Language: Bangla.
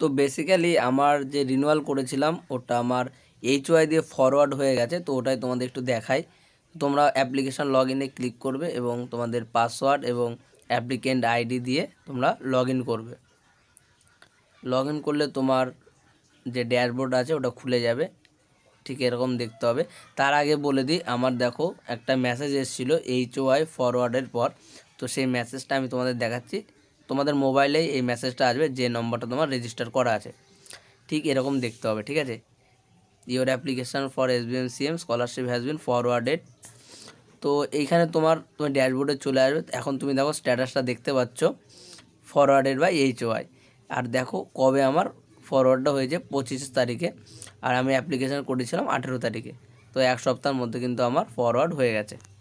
তো বেসিক্যালি আমার যে রিনুয়াল করেছিলাম ওটা আমার এইচ ওয়াই দিয়ে ফরওয়ার্ড হয়ে গেছে তো ওটাই তোমাদের একটু দেখাই তোমরা অ্যাপ্লিকেশান লগ ইনে ক্লিক করবে এবং তোমাদের পাসওয়ার্ড এবং অ্যাপ্লিকেন্ট আইডি দিয়ে তোমরা লগ করবে লগ করলে তোমার যে ড্যাশবোর্ড আছে ওটা খুলে যাবে ঠিক এরকম দেখতে হবে তার আগে বলে দিই আমার দেখো একটা মেসেজ এসেছিলো এইচ ওয়াই ফরওয়ার্ডের পর তো সেই মেসেজটা আমি তোমাদের দেখাচ্ছি তোমাদের মোবাইলে এই মেসেজটা আসবে যে নম্বরটা তোমার রেজিস্টার করা আছে ঠিক এরকম দেখতে হবে ঠিক আছে your application for S B M M scholarship has been forwarded তো এইখানে তোমার তুমি ড্যাশবোর্ডে চলে আসবে এখন তুমি দেখো স্ট্যাটাসটা দেখতে পাচ্ছ ফরওয়ার্ডেড বাই ওয়াই আর দেখো কবে আমার ফরওয়ার্ডটা হয়েছে পঁচিশ তারিখে আর আমি অ্যাপ্লিকেশান করেছিলাম আঠেরো তারিখে তো এক সপ্তাহের মধ্যে কিন্তু আমার ফরওয়ার্ড হয়ে গেছে